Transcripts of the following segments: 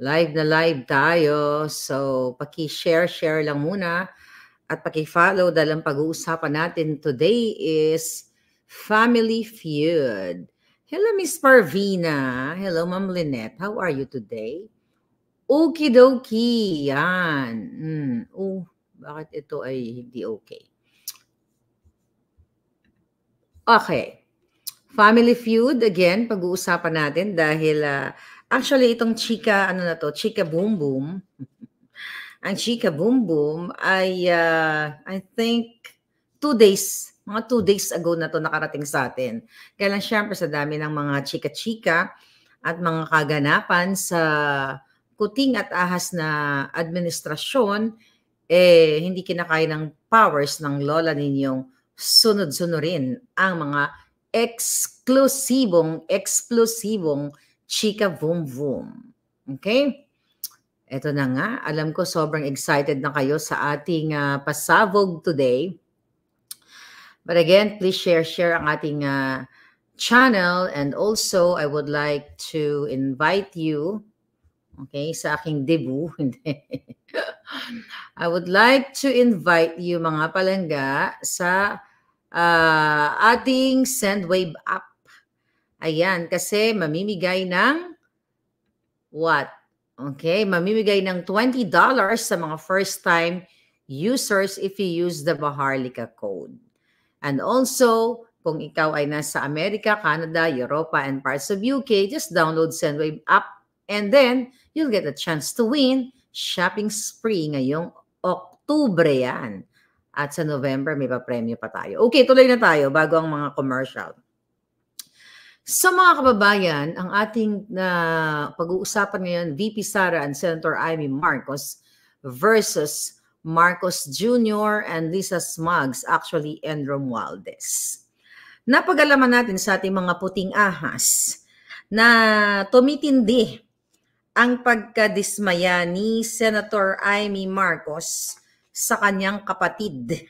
Live na live tayo. So, paki-share, share lang muna at paki-follow dahil ang pag-uusapan natin today is Family Feud. Hello, Miss Parvina. Hello, Ma'am Lynette. How are you today? Okie dokie. Yan. Mm. Oh, bakit ito ay hindi okay? Okay. Family Feud, again, pag-uusapan natin dahil uh, Actually, itong chika, ano na to, chika boom boom. ang chika boom boom ay, uh, I think, two days, mga two days ago na to nakarating sa atin. Kaya lang syempre sa dami ng mga chika-chika at mga kaganapan sa kuting at ahas na administrasyon, eh, hindi kinakaya ng powers ng lola ninyong sunod-sunurin ang mga eksklusibong, eksklusibong Chika Vroom Vroom. Okay? Ito na nga, alam ko sobrang excited na kayo sa ating uh, pasabog today. But again, please share share ang ating uh, channel and also I would like to invite you okay sa aking debut. I would like to invite you mga palangga sa uh, ating Sendwave app Ayan, kasi mamimigay ng what? Okay, mamimigay ng $20 sa mga first-time users if you use the Baharlika code. And also, kung ikaw ay nasa Amerika, Canada, Europa, and parts of UK, just download Sendwave app and then you'll get a chance to win shopping spree ngayong Oktubre yan. At sa November, may pa-premyo pa tayo. Okay, tuloy na tayo bago ang mga commercial. Sa mga kababayan, ang ating na uh, pag-uusapan ngayon, VP Sara and Senator Amy Marcos versus Marcos Jr. and Lisa Smugs, actually, and Romualdez. Napag-alaman natin sa ating mga puting ahas na tumitindi ang pagkadismaya ni Senator Amy Marcos sa kanyang kapatid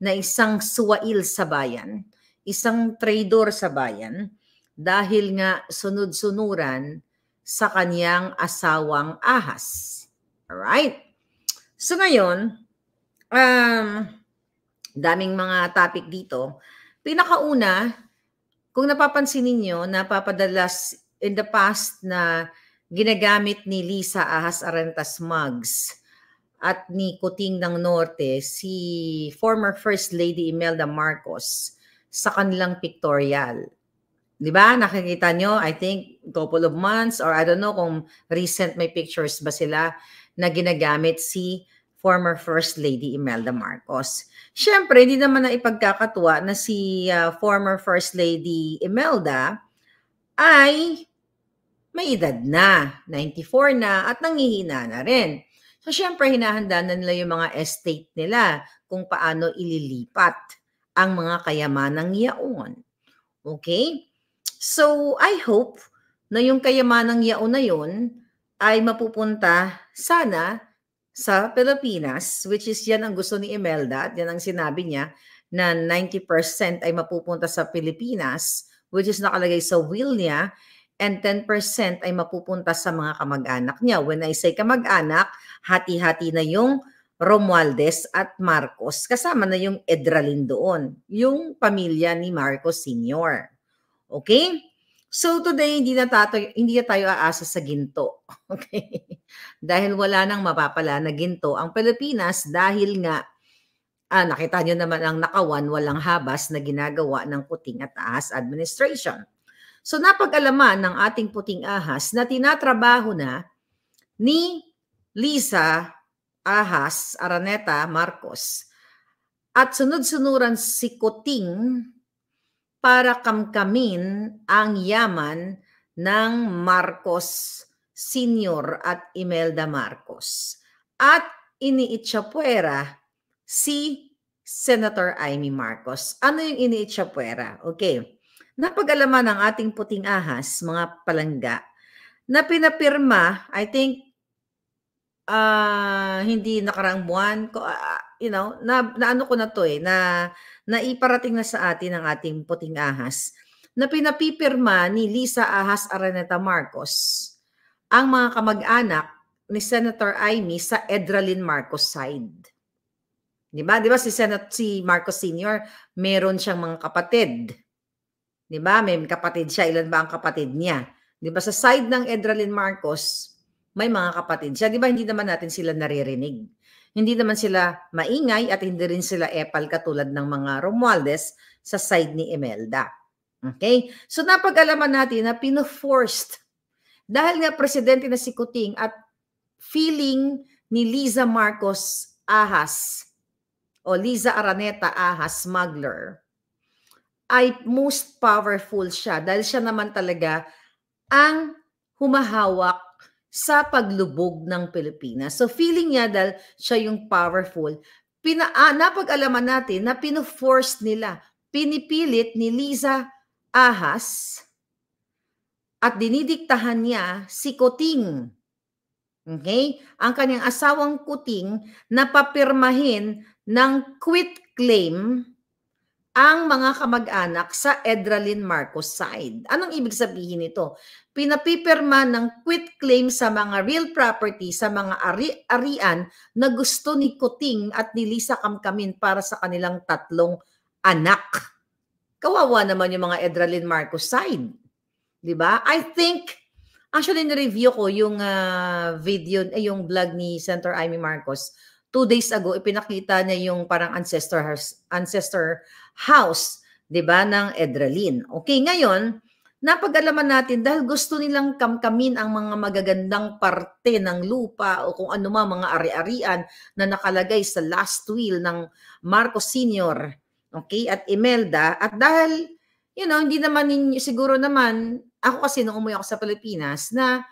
na isang suwail sa bayan isang traidor sa bayan dahil nga sunod-sunuran sa kaniyang asawang ahas. Alright? So ngayon, um, daming mga topic dito. Pinakauna, kung napapansin ninyo, napapadalas in the past na ginagamit ni Lisa Ahas Arantas Mugs at ni Kuting ng Norte si former First Lady Imelda Marcos sa kanilang pictorial. 'Di ba? Nakikita nyo, I think couple of months or I don't know kung recent may pictures ba sila na ginagamit si former First Lady Imelda Marcos. Siyempre, hindi naman na ipagkakatuwa na si uh, former First Lady Imelda ay may edad na, 94 na, at nangihina na rin. So, siyempre, hinahanda na nila yung mga estate nila kung paano ililipat ang mga kayamanang yaon. Okay? So, I hope na yung kayamanang yaon na yun ay mapupunta sana sa Pilipinas, which is yan ang gusto ni Imelda at yan ang sinabi niya na 90% ay mapupunta sa Pilipinas, which is nakalagay sa will niya, and 10% ay mapupunta sa mga kamag-anak niya. When I say kamag-anak, hati-hati na yung Romualdez at Marcos. Kasama na yung Edralin doon, yung pamilya ni Marcos Sr. Okay? So today, hindi na, tato, hindi na tayo aasa sa ginto. Okay? dahil wala nang mapapala na ginto ang Pilipinas dahil nga ah, nakita nyo naman ang nakawan, walang habas na ginagawa ng puting at ahas administration. So napag-alaman ng ating puting ahas na tinatrabaho na ni Lisa Ahas, Araneta, Marcos. At sunod-sunuran si Kuting para kamkamin ang yaman ng Marcos Senior at Imelda Marcos. At iniitsyapuera si Senator Amy Marcos. Ano yung iniitsyapuera? Okay. Napag-alaman ng ating puting ahas, mga palangga, na pinapirma, I think ah, hindi nakaraang buwan ko ah, you know, na, na ano ko na to eh na naiparating na sa atin ang ating puting ahas na pinapipirma ni Lisa Ahas Araneta Marcos ang mga kamag-anak ni Senator Amy sa Edralin Marcos side. 'Di ba? 'Di ba si Senat si Marcos Senior, meron siyang mga kapatid. 'Di ba? May kapatid siya, ilan ba ang kapatid niya? 'Di ba sa side ng Edralin Marcos, may mga kapatid siya. Di ba hindi naman natin sila naririnig? Hindi naman sila maingay at hindi rin sila epal katulad ng mga Romualdez sa side ni Imelda. Okay? So napag-alaman natin na pinoforced dahil nga presidente na si Kuting at feeling ni Liza Marcos Ahas o Liza Araneta Ahas Smuggler ay most powerful siya dahil siya naman talaga ang humahawak sa paglubog ng Pilipinas. So feeling niya dahil siya yung powerful, pina, ah, napag-alaman natin na pino-force nila, pinipilit ni Liza Ahas at dinidiktahan niya si Kuting. Okay? Ang kanyang asawang Kuting na papirmahin ng quit claim ang mga kamag-anak sa Edralyn Marcos side. Anong ibig sabihin nito? Pinapipirma ng quit claim sa mga real property sa mga ari-arian na gusto ni Kuting at ni Lisa Kamkamin para sa kanilang tatlong anak. Kawawa naman yung mga Edralyn Marcos side. 'Di ba? I think actually ni-review ko yung uh, video eh, yung vlog ni Senator Amy Marcos two days ago, ipinakita niya yung parang ancestor house, ancestor house 'di ba, ng Edralin. Okay, ngayon, napag-alaman natin dahil gusto nilang kamkamin ang mga magagandang parte ng lupa o kung ano man mga ari-arian na nakalagay sa last will ng Marcos Sr. Okay, at Imelda. At dahil, you know, hindi naman ninyo, siguro naman, ako kasi nung umuwi ako sa Pilipinas, na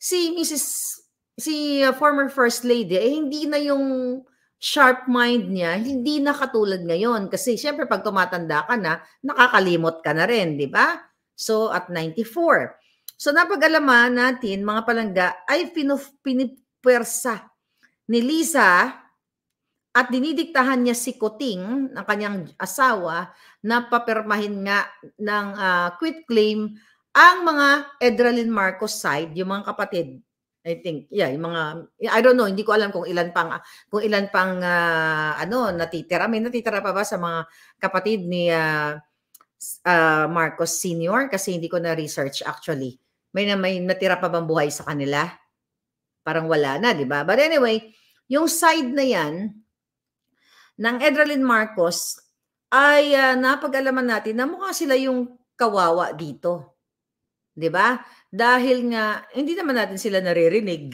si Mrs si uh, former first lady eh hindi na yung sharp mind niya, hindi na katulad ngayon kasi syempre pag tumatanda ka na, nakakalimot ka na rin, di ba? So at 94. So napag-alaman natin mga palangga ay pinipwersa ni Lisa at dinidiktahan niya si Kuting, ang kanyang asawa, na papermahin nga ng uh, ah, quit claim ang mga Edralyn Marcos side, yung mga kapatid I think, yeah, yung mga, I don't know, hindi ko alam kung ilan pang, kung ilan pang, uh, ano, natitira. May natitira pa ba sa mga kapatid ni uh, uh, Marcos Sr.? Kasi hindi ko na-research actually. May, na, may natira pa bang buhay sa kanila? Parang wala na, di ba? But anyway, yung side na yan, ng Edralyn Marcos, ay uh, napag-alaman natin na mukha sila yung kawawa dito. 'di ba? dahil nga hindi naman natin sila naririnig.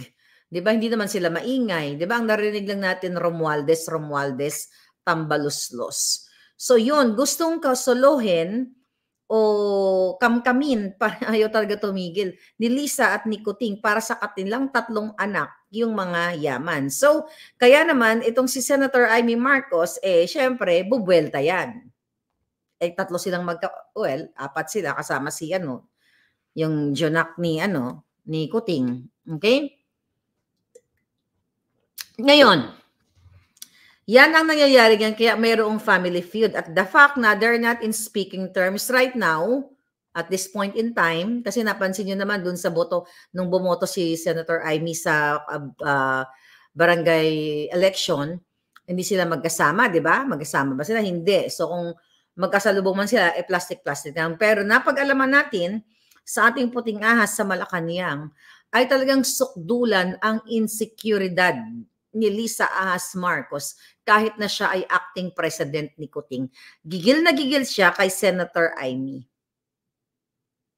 'Di ba? Hindi naman sila maingay, 'di ba? Ang narinig lang natin Romualdez, Romualdez, Tambaluslos. So 'yun, gustong kasolohin o kamkamin para ayo talaga tumigil ni Lisa at ni Kuting para sa katilang tatlong anak yung mga yaman. So, kaya naman itong si Senator Amy Marcos eh syempre bubuelta yan. Eh tatlo silang magka well, apat sila kasama si ano, yung Jonak ni ano, ni Kuting. Okay? Ngayon, yan ang nangyayari ngayon kaya mayroong family feud at the fact na they're not in speaking terms right now at this point in time kasi napansin niyo naman dun sa boto nung bumoto si Senator Amy sa uh, barangay election hindi sila magkasama, 'di ba? Magkasama ba sila? Hindi. So kung magkasalubong man sila, eh plastic-plastic lang. Pero napag-alaman natin sa ating puting ahas sa Malacanang ay talagang sukdulan ang insekuridad ni Lisa Ahas Marcos kahit na siya ay acting president ni Kuting. Gigil na gigil siya kay Senator Amy.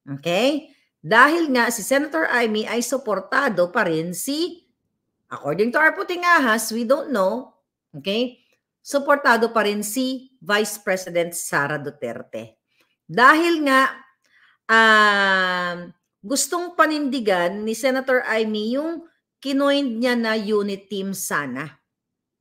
Okay? Dahil nga si Senator Amy ay suportado pa rin si, according to our puting ahas, we don't know, okay? Suportado pa rin si Vice President Sara Duterte. Dahil nga uh, gustong panindigan ni Senator Amy yung kinoin niya na unit team sana.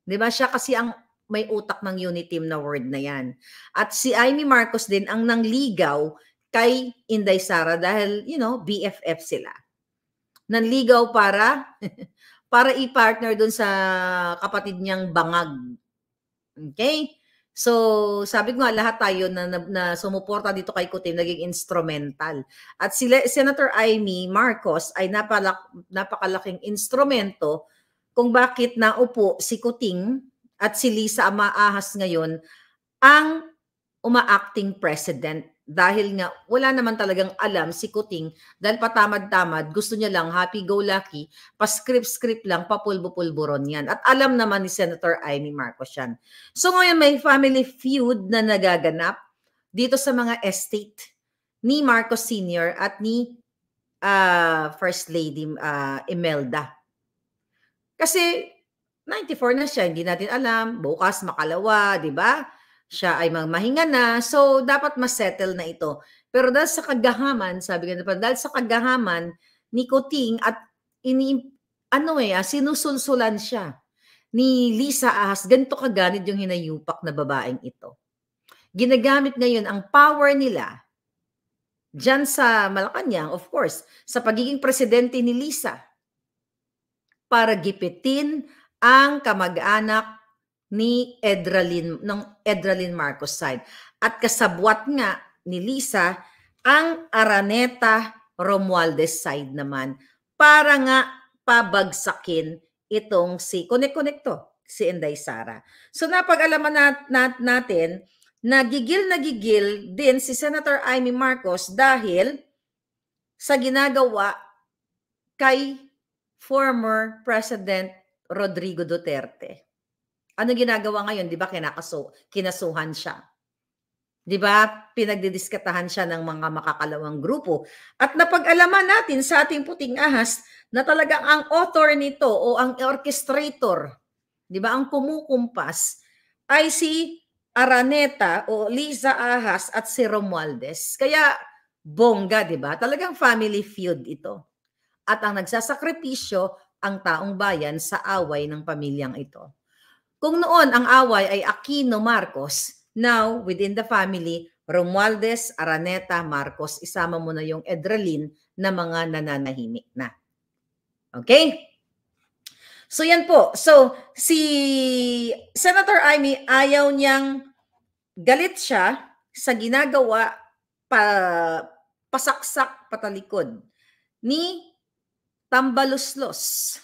'Di ba? Siya kasi ang may utak ng unit team na word na 'yan. At si Amy Marcos din ang nangligaw kay Inday Sara dahil, you know, BFF sila. Nanligaw para para i-partner doon sa kapatid niyang bangag. Okay? So, sabi ko nga, lahat tayo na, na, na sumuporta dito kay Kutim, naging instrumental. At si Senator Amy Marcos ay napalak, napakalaking instrumento kung bakit naupo si Kuting at si Lisa Amaahas ngayon ang umaacting president dahil nga wala naman talagang alam si Kuting dahil patamad-tamad, gusto niya lang happy-go-lucky, pa-script-script lang, papulbo-pulburon yan. At alam naman ni Senator Amy Marcos yan. So ngayon may family feud na nagaganap dito sa mga estate ni Marcos Sr. at ni uh, First Lady uh, Imelda. Kasi 94 na siya, hindi natin alam. Bukas makalawa, di ba? siya ay magmahinga na. So, dapat masettle na ito. Pero dahil sa kagahaman, sabi ko na dahil sa kagahaman ni Kuting at ini, ano eh, ah, sinusulsulan siya ni Lisa Ahas, ganito kaganid yung hinayupak na babaeng ito. Ginagamit ngayon ang power nila dyan sa Malacanang, of course, sa pagiging presidente ni Lisa para gipitin ang kamag-anak ni Edralin, ng Edralin Marcos side. At kasabwat nga ni Lisa ang Araneta Romualdez side naman para nga pabagsakin itong si Connect-Connecto, si Inday Sara. So napag-alaman nat, nat, natin, nagigil nagigil din si Senator Amy Marcos dahil sa ginagawa kay former President Rodrigo Duterte. Ano ginagawa ngayon? Di ba kinakaso, kinasuhan siya? Di ba? Pinagdidiskatahan siya ng mga makakalawang grupo. At napag-alaman natin sa ating puting ahas na talagang ang author nito o ang orchestrator, di ba, ang kumukumpas ay si Araneta o Liza Ahas at si Romualdez. Kaya bongga, di ba? Talagang family feud ito. At ang nagsasakripisyo ang taong bayan sa away ng pamilyang ito. Kung noon ang away ay Aquino Marcos, now within the family, Romualdez, Araneta, Marcos, isama mo na yung Edralin na mga nananahimik na. Okay? So yan po. So si Senator Amy ayaw niyang galit siya sa ginagawa pa, pasaksak patalikod ni Tambaluslos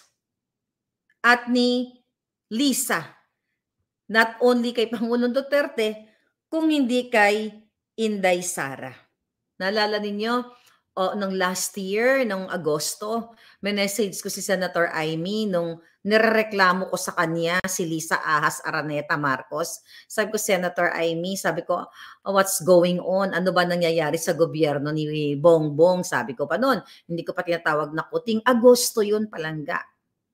at ni Lisa Not only kay Pangulong Duterte, kung hindi kay Inday Sara. Naalala ninyo, oh, nung last year, nung Agosto, may message ko si Senator Amy nung nireklamo ko sa kanya si Lisa Ahas Araneta Marcos. Sabi ko, Senator Amy, sabi ko, oh, what's going on? Ano ba nangyayari sa gobyerno ni Bongbong? Sabi ko pa noon, hindi ko pa tinatawag na kuting. Agosto yun palangga.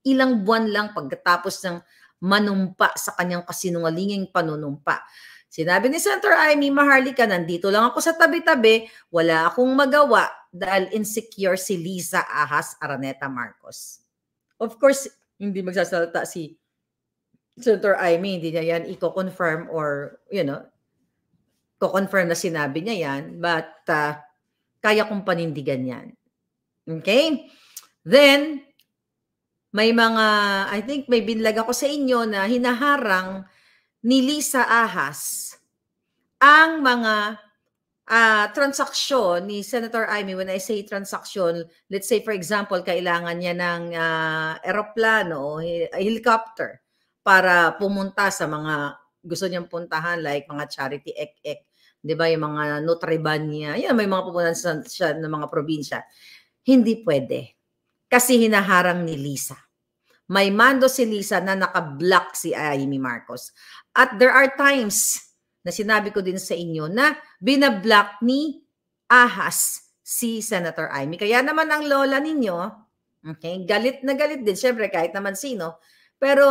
Ilang buwan lang pagkatapos ng manumpa sa kanyang kasinungalinging panunumpa. Sinabi ni Senator Amy Maharlika, nandito lang ako sa tabi-tabi, wala akong magawa dahil insecure si Lisa Ahas Araneta Marcos. Of course, hindi magsasalita si Senator Amy, hindi niya yan i-confirm or, you know, ko-confirm na sinabi niya yan, but uh, kaya kong panindigan yan. Okay? Then, may mga, I think may binlag ako sa inyo na hinaharang ni Lisa Ahas ang mga uh, transaksyon ni Senator Amy, when I say transaksyon, let's say for example, kailangan niya ng uh, ah, aeroplano, helicopter para pumunta sa mga gusto niyang puntahan like mga charity ek-ek. 'Di ba yung mga Notre niya, yan may mga pupuntahan sa, siya ng mga probinsya. Hindi pwede kasi hinaharang ni Lisa. May mando si Lisa na nakablock si Amy Marcos. At there are times na sinabi ko din sa inyo na binablock ni Ahas si Senator Amy. Kaya naman ang lola ninyo, okay, galit na galit din, syempre kahit naman sino, pero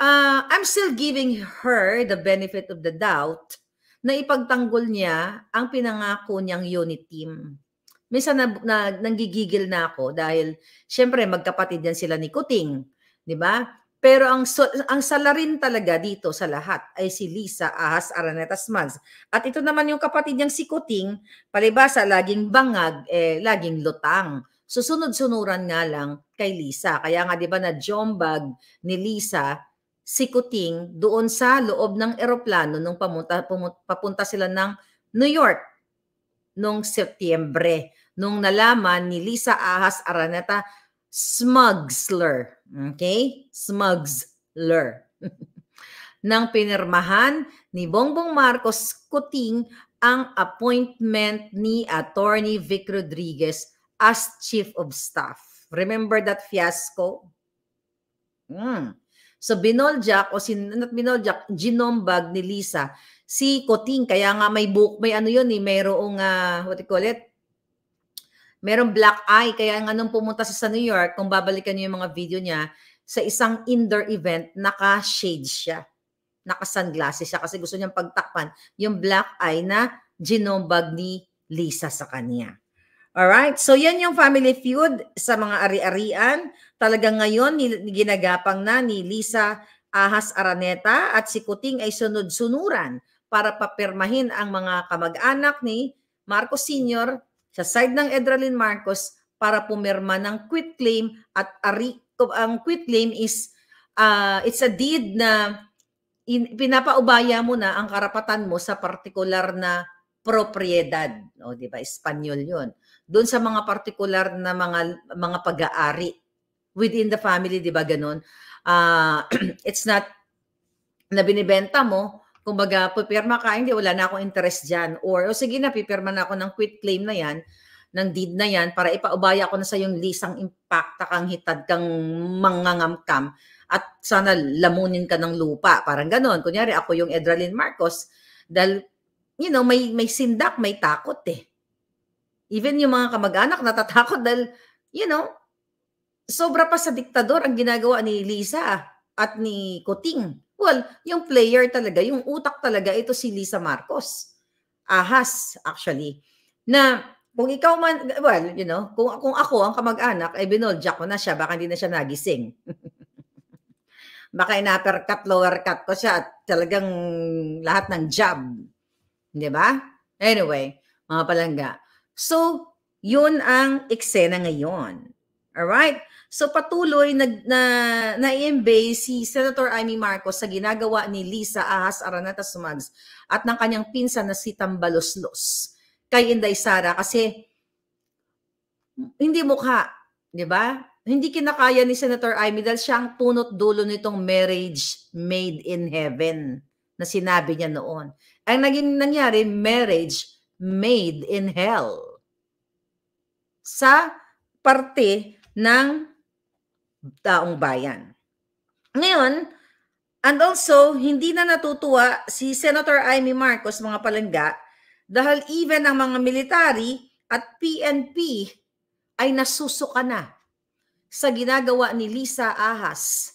uh, I'm still giving her the benefit of the doubt na ipagtanggol niya ang pinangako niyang unit team minsan na, na nanggigigil na ako dahil syempre magkapatid yan sila ni Kuting, 'di ba? Pero ang ang salarin talaga dito sa lahat ay si Lisa Ahas Araneta Mads. At ito naman yung kapatid niyang si Kuting, palibasa laging bangag, eh, laging lutang. Susunod-sunuran nga lang kay Lisa. Kaya nga 'di ba na jombag ni Lisa si Kuting doon sa loob ng eroplano nung pamunta, pumunta, papunta sila ng New York nung Setyembre nung nalaman ni Lisa Ahas Araneta smugsler. Okay? Smugsler. Nang pinirmahan ni Bongbong Marcos Kuting ang appointment ni Attorney Vic Rodriguez as Chief of Staff. Remember that fiasco? Mm. So binoljak o si not binoljak, ginombag ni Lisa si Kuting. Kaya nga may book, may ano yun eh, mayroong uh, what do you call it? merong black eye. Kaya nga nung pumunta siya sa New York, kung babalikan niyo yung mga video niya, sa isang indoor event, naka-shade siya. Naka-sunglasses siya kasi gusto niyang pagtakpan yung black eye na ginombag ni Lisa sa kanya. Alright, so yan yung family feud sa mga ari-arian. Talagang ngayon, ginagapang na ni Lisa Ahas Araneta at si Kuting ay sunod-sunuran para papirmahin ang mga kamag-anak ni Marcos Sr sa side ng Edralin Marcos para pumirma ng quit claim at ang quit claim is uh, it's a deed na in, pinapaubaya mo na ang karapatan mo sa particular na propriedad. O, di ba? Espanyol yun. Doon sa mga particular na mga, mga pag-aari. Within the family, di ba ganun? Uh, ah, it's not na binibenta mo, Kumbaga, pipirma ka, hindi, wala na akong interest dyan. Or, o sige na, pipirma na ako ng quit claim na yan, ng deed na yan, para ipaubaya ko na sa yung lisang impact, kang hitad kang mangangamkam at sana lamunin ka ng lupa. Parang ganon. Kunyari, ako yung Edralyn Marcos dahil, you know, may, may sindak, may takot eh. Even yung mga kamag-anak natatakot dahil, you know, sobra pa sa diktador ang ginagawa ni Lisa at ni Kuting Well, yung player talaga, yung utak talaga, ito si Lisa Marcos. Ahas, actually. Na kung ikaw man, well, you know, kung, kung ako ang kamag-anak, ay eh, binoljak ko na siya, baka hindi na siya nagising. baka in-uppercut, lower cut ko siya at talagang lahat ng job. Di ba? Anyway, mga palangga. So, yun ang eksena ngayon. All right? So patuloy nag na na embase si Senator Amy Marcos sa ginagawa ni Lisa Ahas Araneta Smugs at ng kanyang pinsan na si Tambaloslos kay Inday Sara kasi hindi mukha, 'di ba? Hindi kinakaya ni Senator Amy dahil siya ang punot dulo nitong marriage made in heaven na sinabi niya noon. Ang naging nangyari, marriage made in hell. Sa parte ng taong bayan. Ngayon, and also, hindi na natutuwa si Senator Amy Marcos, mga palangga, dahil even ang mga military at PNP ay nasusuka na sa ginagawa ni Lisa Ahas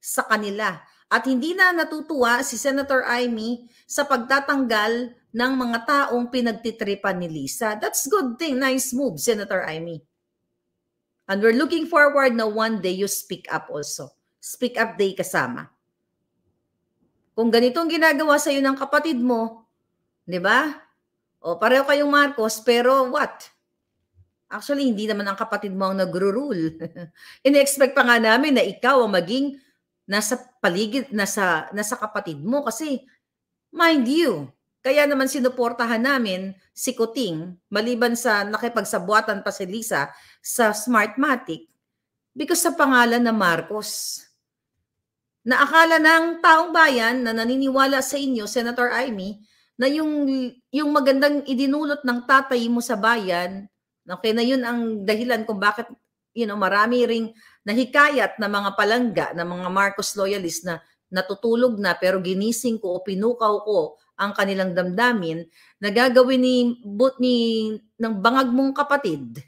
sa kanila. At hindi na natutuwa si Senator Amy sa pagtatanggal ng mga taong pinagtitripan ni Lisa. That's good thing. Nice move, Senator Amy. And we're looking forward na one day you speak up also. Speak up day kasama. Kung ganitong ginagawa sa'yo ng kapatid mo, di ba? O pareho kayong Marcos, pero what? Actually, hindi naman ang kapatid mo ang nagro-rule. Ine-expect pa nga namin na ikaw ang maging nasa paligid, nasa, nasa kapatid mo kasi, mind you, kaya naman sinuportahan namin si Kuting maliban sa nakipagsabuatan pa si Lisa sa Smartmatic because sa pangalan na Marcos. Naakala ng taong bayan na naniniwala sa inyo, Senator Amy, na yung, yung magandang idinulot ng tatay mo sa bayan, okay, na yun ang dahilan kung bakit you know, marami ring nahikayat na mga palangga, na mga Marcos loyalists na natutulog na pero ginising ko o pinukaw ko ang kanilang damdamin na gagawin ni, but, ni ng bangag mong kapatid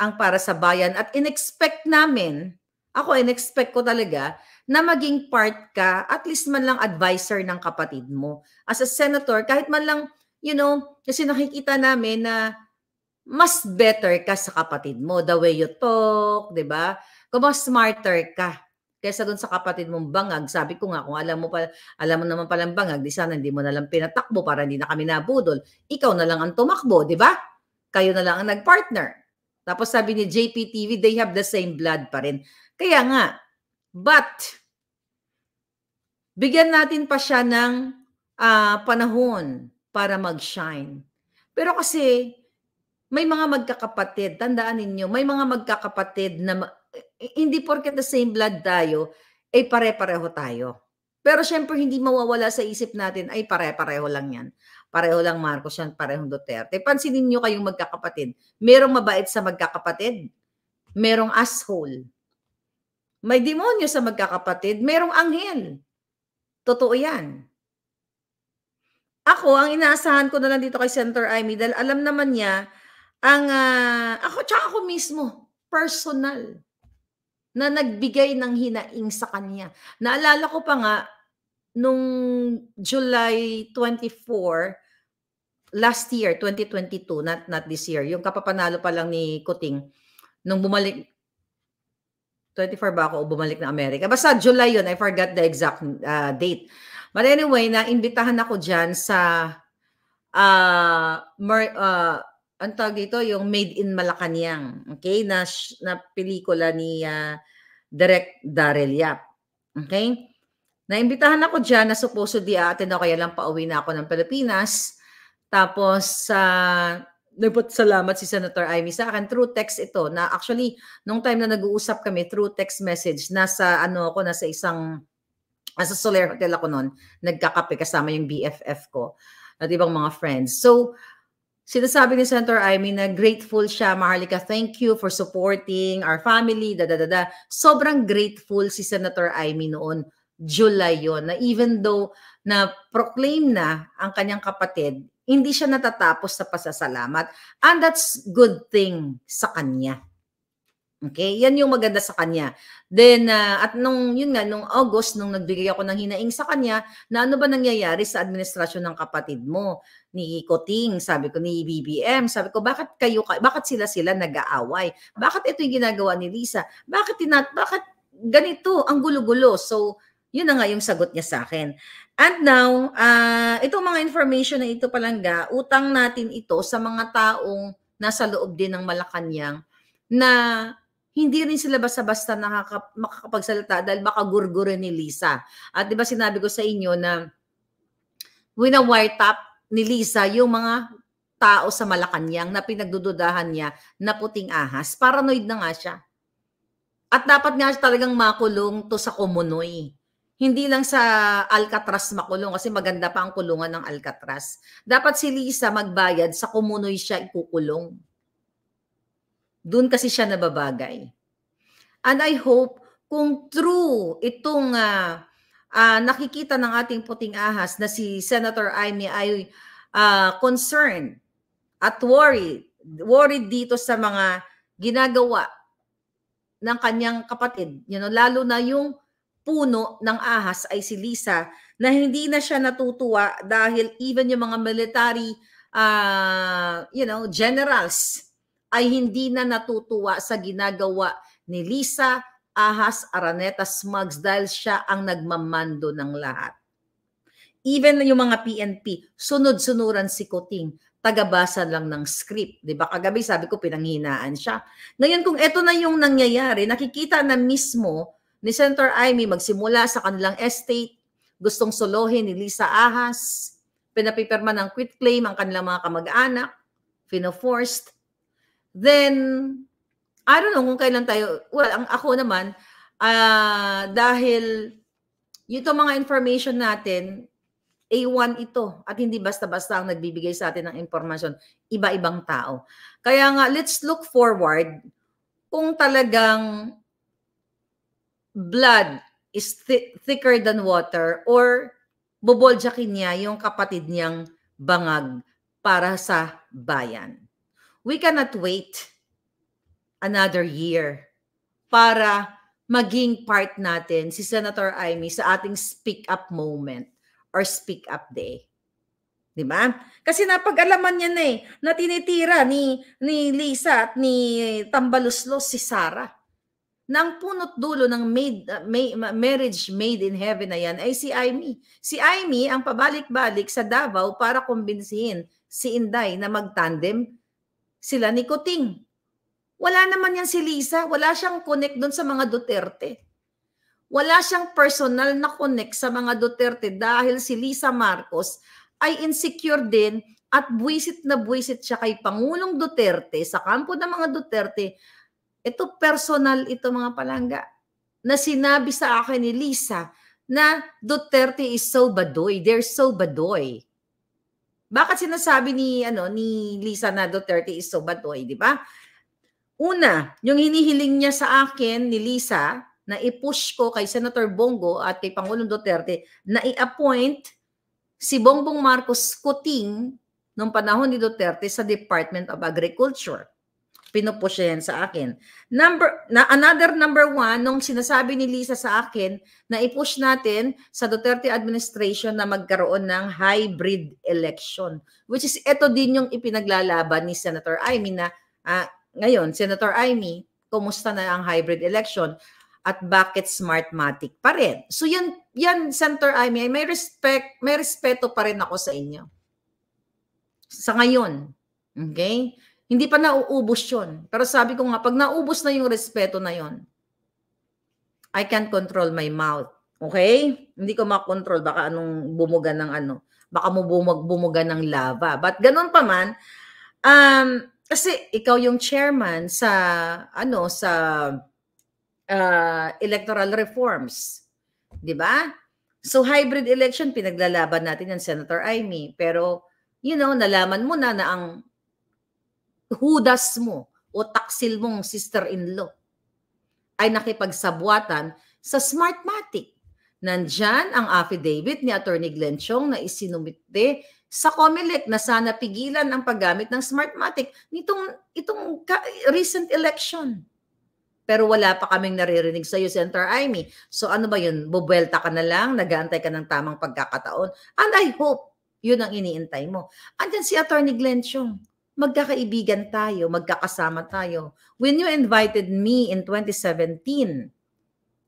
ang para sa bayan at inexpect namin ako inexpect ko talaga na maging part ka at least man lang advisor ng kapatid mo as a senator kahit man lang you know kasi nakikita namin na mas better ka sa kapatid mo the way you talk 'di ba kung mas smarter ka kaysa doon sa kapatid mong bangag, sabi ko nga, kung alam mo, pa, alam mo naman palang bangag, di sana hindi mo na lang pinatakbo para hindi na kami nabudol. Ikaw na lang ang tumakbo, di ba? Kayo na lang ang nagpartner. Tapos sabi ni JPTV, they have the same blood pa rin. Kaya nga, but, bigyan natin pa siya ng uh, panahon para mag-shine. Pero kasi, may mga magkakapatid, tandaan ninyo, may mga magkakapatid na hindi porket the same blood tayo, ay eh pare-pareho tayo. Pero syempre hindi mawawala sa isip natin ay pare-pareho lang yan. Pareho lang Marcos yan, parehong Duterte. Pansinin nyo kayong magkakapatid. Merong mabait sa magkakapatid. Merong asshole. May demonyo sa magkakapatid. Merong anghel. Totoo yan. Ako, ang inaasahan ko na lang dito kay Senator Amy dahil alam naman niya ang uh, ako tsaka ako mismo personal na nagbigay ng hinaing sa kanya. Naalala ko pa nga, nung July 24, last year, 2022, not, not this year, yung kapapanalo pa lang ni Kuting, nung bumalik, 24 ba ako o bumalik na Amerika? Basta July yun, I forgot the exact uh, date. But anyway, na-imbitahan ako dyan sa uh, ah, mer- uh, ah, ang tawag dito, yung Made in Malacanang, okay, na, na pelikula ni uh, ah, Direct Daryl Yap. Okay? Naimbitahan ako dyan na supposedly aatin ako, kaya lang pauwi na ako ng Pilipinas. Tapos, sa uh, salamat si Senator Amy sa akin. Through text ito, na actually, nung time na nag-uusap kami, through text message, nasa ano ako, nasa isang, nasa Soler Hotel ako noon, nagkakape kasama yung BFF ko at ibang mga friends. So, Sinasabi ni Senator Amy na grateful siya, Maharlika, thank you for supporting our family, da da da da. Sobrang grateful si Senator Amy noon, July yon na even though na proclaim na ang kanyang kapatid, hindi siya natatapos sa pasasalamat. And that's good thing sa kanya. Okay, yan yung maganda sa kanya. Then, uh, at nung, yun nga, nung August, nung nagbigay ako ng hinaing sa kanya, na ano ba nangyayari sa administrasyon ng kapatid mo? Ni Koting, sabi ko, ni BBM, sabi ko, bakit kayo, bakit sila-sila nag-aaway? Bakit ito yung ginagawa ni Lisa? Bakit, tinat, bakit ganito? Ang gulo-gulo. So, yun na nga yung sagot niya sa akin. And now, uh, itong mga information na ito palangga, utang natin ito sa mga taong nasa loob din ng Malacanang na hindi rin sila basta-basta nakaka- makakapagsalita dahil baka gurgurin ni Lisa. At di ba sinabi ko sa inyo na winawiretap ni Lisa yung mga tao sa Malacanang na pinagdududahan niya na puting ahas. Paranoid na nga siya. At dapat nga talagang makulong to sa Komunoy. Hindi lang sa Alcatraz makulong kasi maganda pa ang kulungan ng Alcatraz. Dapat si Lisa magbayad sa Komunoy siya ikukulong. Doon kasi siya nababagay. And I hope kung true itong uh, uh, nakikita ng ating puting ahas na si Senator Amy ay uh, concerned at worried, worried dito sa mga ginagawa ng kanyang kapatid. You know, lalo na yung puno ng ahas ay si Lisa na hindi na siya natutuwa dahil even yung mga military uh, you know, generals ay hindi na natutuwa sa ginagawa ni Lisa Ahas Araneta Smugs dahil siya ang nagmamando ng lahat. Even yung mga PNP, sunod-sunuran si Kuting tagabasa lang ng script. 'Di ba? Kagabi sabi ko pinanghinaan siya. Ngayon kung ito na yung nangyayari, nakikita na mismo ni Senator Amy magsimula sa kanilang estate, gustong solohin ni Lisa Ahas, pinapipirma ng quit claim ang kanilang mga kamag-anak, fino Then, I don't know kung kailan tayo, well, ang ako naman, uh, dahil ito mga information natin, A1 ito at hindi basta-basta ang nagbibigay sa atin ng impormasyon, iba-ibang tao. Kaya nga, let's look forward kung talagang blood is th- thicker than water or boboljakin niya yung kapatid niyang bangag para sa bayan we cannot wait another year para maging part natin si Senator Amy sa ating speak up moment or speak up day. 'Di ba? Kasi napag-alaman niya na eh na tinitira ni ni Lisa at ni Tambaluslos si Sara. Nang punot dulo ng made, uh, may, marriage made in heaven na yan ay si Amy. Si Amy ang pabalik-balik sa Davao para kumbinsihin si Inday na mag-tandem sila ni Kuting. Wala naman yan si Lisa. Wala siyang connect doon sa mga Duterte. Wala siyang personal na connect sa mga Duterte dahil si Lisa Marcos ay insecure din at buwisit na buwisit siya kay Pangulong Duterte sa kampo ng mga Duterte. Ito personal ito mga palangga na sinabi sa akin ni Lisa na Duterte is so badoy. They're so badoy. Bakit sinasabi ni ano ni Lisa na Duterte is so batoy, di ba? Una, yung hinihiling niya sa akin ni Lisa na i-push ko kay Senator Bongo at kay Pangulong Duterte na i-appoint si Bongbong Marcos Kuting noong panahon ni Duterte sa Department of Agriculture pinupush yan sa akin. Number, na another number one, nung sinasabi ni Lisa sa akin, na ipush natin sa Duterte administration na magkaroon ng hybrid election. Which is, ito din yung ipinaglalaban ni Senator Amy na, uh, ngayon, Senator Amy, kumusta na ang hybrid election? at bakit Smartmatic pa rin. So yan, yan Senator Amy, may respect, may respeto pa rin ako sa inyo. Sa ngayon. Okay? Hindi pa nauubos yun. Pero sabi ko nga, pag naubos na yung respeto na yon, I can't control my mouth. Okay? Hindi ko makontrol. Baka anong bumuga ng ano. Baka mo bumag, bumuga ng lava. But ganun pa man, um, kasi ikaw yung chairman sa, ano, sa uh, electoral reforms. Di ba? So hybrid election, pinaglalaban natin yan, Senator Amy. Pero, you know, nalaman mo na na ang hudas mo o taksil mong sister-in-law ay nakipagsabwatan sa Smartmatic. Nandyan ang affidavit ni Attorney Glenn Chong na isinumite sa COMELEC na sana pigilan ang paggamit ng Smartmatic nitong itong recent election. Pero wala pa kaming naririnig sa iyo, Senator Amy. So ano ba yun? Bubelta ka na lang, nagaantay ka ng tamang pagkakataon. And I hope, yun ang iniintay mo. Andyan si Attorney Glenn Chong magkakaibigan tayo, magkakasama tayo. When you invited me in 2017,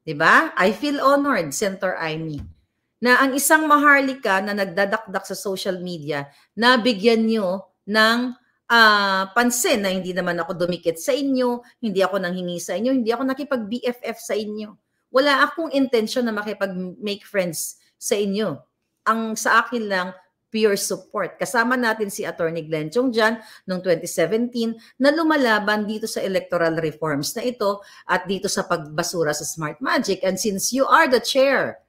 di ba? I feel honored, Senator Amy, na ang isang maharlika na nagdadakdak sa social media, nabigyan nyo ng uh, pansin na hindi naman ako dumikit sa inyo, hindi ako nanghingi sa inyo, hindi ako nakipag-BFF sa inyo. Wala akong intention na makipag-make friends sa inyo. Ang sa akin lang, peer support. Kasama natin si Attorney Glenn Chung dyan noong 2017 na lumalaban dito sa electoral reforms na ito at dito sa pagbasura sa smart magic. And since you are the chair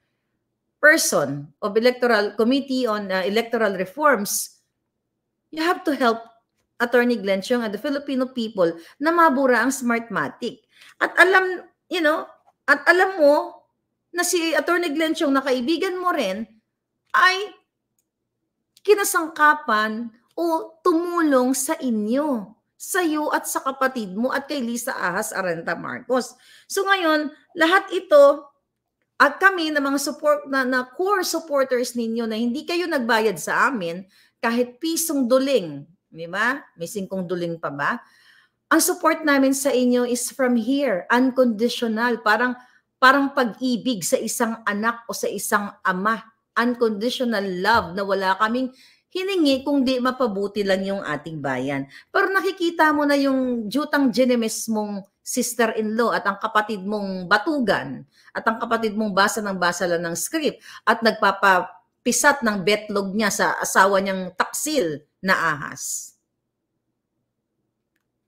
person of Electoral Committee on uh, Electoral Reforms, you have to help Attorney Glenn Chung and the Filipino people na mabura ang Smartmatic. At alam, you know, at alam mo na si Attorney Glenn Chung na kaibigan mo rin ay kinasangkapan o tumulong sa inyo, sa iyo at sa kapatid mo at kay Lisa Ahas Arenta Marcos. So ngayon, lahat ito at kami na mga support na, na core supporters ninyo na hindi kayo nagbayad sa amin kahit pisong duling, di ba? May singkong duling pa ba? Ang support namin sa inyo is from here, unconditional, parang parang pag-ibig sa isang anak o sa isang ama unconditional love na wala kaming hiningi kung di mapabuti lang yung ating bayan. Pero nakikita mo na yung jutang genemis mong sister-in-law at ang kapatid mong batugan at ang kapatid mong basa ng basa lang ng script at nagpapapisat ng betlog niya sa asawa niyang taksil na ahas.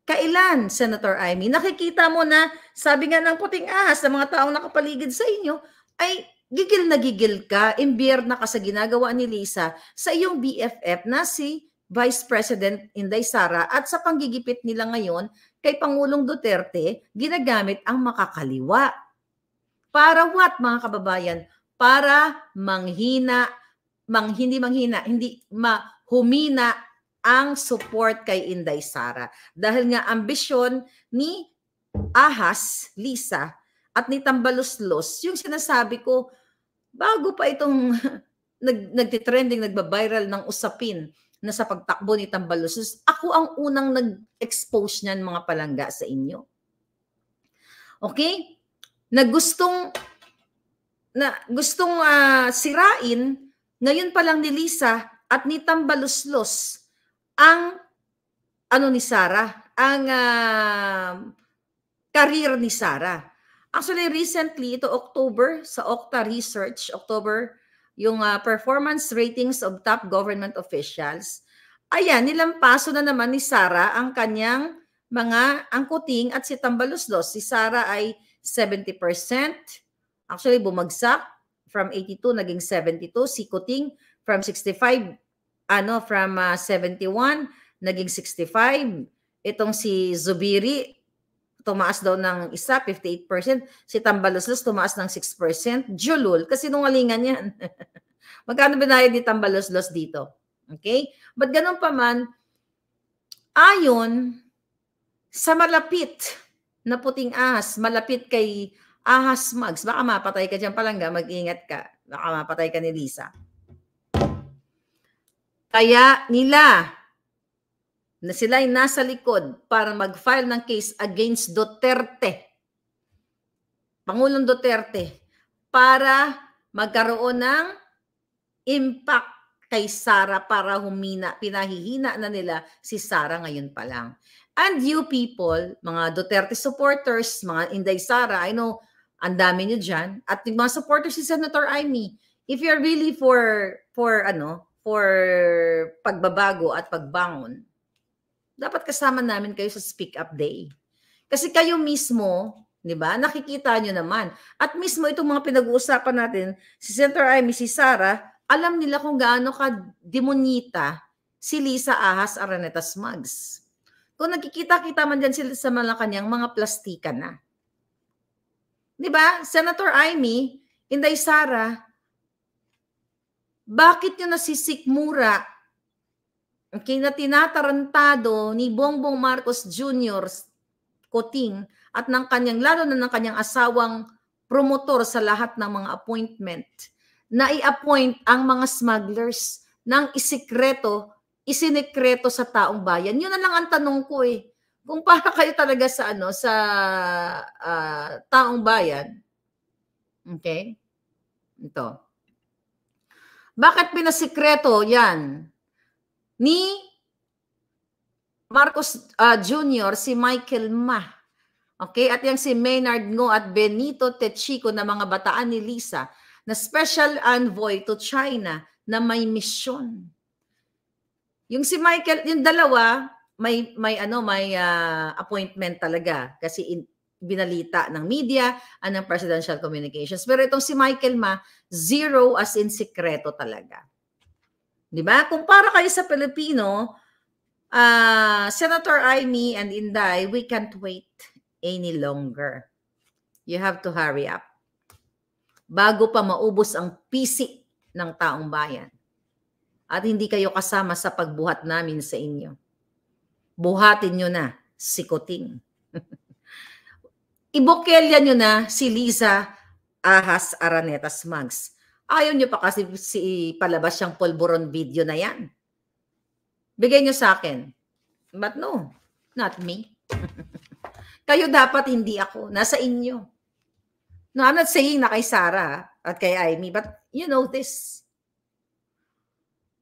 Kailan, Senator Amy, nakikita mo na sabi nga ng puting ahas ng mga taong nakapaligid sa inyo ay gigil na gigil ka, imbierna ka sa ginagawa ni Lisa sa iyong BFF na si Vice President Inday Sara at sa panggigipit nila ngayon kay Pangulong Duterte, ginagamit ang makakaliwa. Para what mga kababayan? Para manghina, mang, hindi manghina, hindi mahumina ang support kay Inday Sara. Dahil nga ambisyon ni Ahas, Lisa, at ni Tambaluslos, yung sinasabi ko, bago pa itong nag, nagtitrending, nagbabiral ng usapin na sa pagtakbo ni Tambalusos, ako ang unang nag-expose niyan mga palangga sa inyo. Okay? Na gustong na gustong uh, sirain ngayon pa lang ni Lisa at ni Tambaluslos ang ano ni Sara, ang uh, ah, career ni Sara. Actually, recently, ito October, sa Okta Research, October, yung uh, performance ratings of top government officials. Ayan, nilampaso na naman ni Sara ang kanyang mga angkuting at si Tambalusdos. Si Sara ay 70%. Actually, bumagsak from 82 naging 72. Si Kuting from 65, ano, from uh, ah, 71 naging 65. Itong si Zubiri tumaas daw ng isa, 58%. Si Tambaluslos tumaas ng 6%. Julul, kasi nungalingan yan. Magkano binayad ni Tambaluslos dito? Okay? But ganun pa man, ayon sa malapit na puting ahas, malapit kay ahas mags, baka mapatay ka dyan palangga, mag-ingat ka. Baka mapatay ka ni Lisa. Kaya nila na sila'y nasa likod para mag-file ng case against Duterte. Pangulong Duterte para magkaroon ng impact kay Sara para humina, pinahihina na nila si Sara ngayon pa lang. And you people, mga Duterte supporters, mga Inday Sara, I know ang dami niyo diyan at yung mga supporters si Senator Amy, if you're really for for ano, for pagbabago at pagbangon, dapat kasama namin kayo sa Speak Up Day. Kasi kayo mismo, 'di ba? Nakikita niyo naman. At mismo itong mga pinag-uusapan natin, si Senator Amy, si Sara, alam nila kung gaano ka demonita si Lisa Ahas Araneta Smugs. Kung nakikita-kita man diyan sila sa Malacanang, mga plastika na. 'Di ba? Senator Amy, Inday Sara, bakit niyo nasisikmura okay, na tinatarantado ni Bongbong Marcos Jr. Coting at ng kanyang, lalo na ng kanyang asawang promotor sa lahat ng mga appointment na i-appoint ang mga smugglers ng isikreto, isinikreto sa taong bayan. Yun na lang ang tanong ko eh. Kung para kayo talaga sa ano sa uh, taong bayan. Okay? Ito. Bakit pinasikreto 'yan? ni Marcos uh, ah, Jr., si Michael Ma. Okay? At yung si Maynard Ngo at Benito Techico na mga bataan ni Lisa na special envoy to China na may misyon. Yung si Michael, yung dalawa, may may ano, may uh, appointment talaga kasi in, binalita ng media and ng presidential communications. Pero itong si Michael Ma, zero as in sikreto talaga. 'Di ba? Kumpara kayo sa Pilipino, uh, Senator Amy and Inday, we can't wait any longer. You have to hurry up. Bago pa maubos ang pisi ng taong bayan. At hindi kayo kasama sa pagbuhat namin sa inyo. Buhatin nyo na si Kuting. Ibukelya nyo na si Liza Ahas Araneta Mags Ayaw nyo pa kasi si palabas siyang polboron video na yan. Bigay nyo sa akin. But no, not me. Kayo dapat hindi ako. Nasa inyo. No, I'm not saying na kay Sarah at kay Amy, but you know this.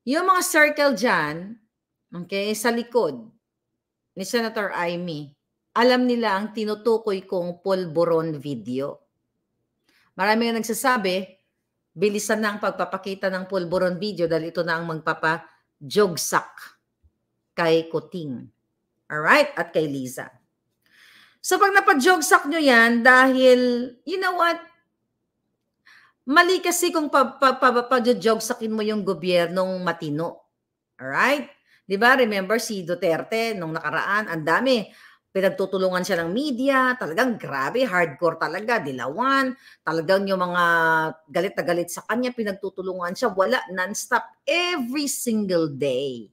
Yung mga circle dyan, okay, sa likod ni Senator Amy, alam nila ang tinutukoy kong polboron video. Marami nang nagsasabi, bilisan na ang pagpapakita ng pulburon video dahil ito na ang magpapa-jogsak kay Kuting. Alright? At kay Liza. So pag napag-jogsak nyo yan, dahil, you know what? Mali kasi kung papapajogsakin mo yung gobyernong matino. Alright? Di ba? Remember si Duterte nung nakaraan, ang dami pinagtutulungan siya ng media, talagang grabe, hardcore talaga, dilawan, talagang yung mga galit na galit sa kanya, pinagtutulungan siya, wala, non-stop, every single day.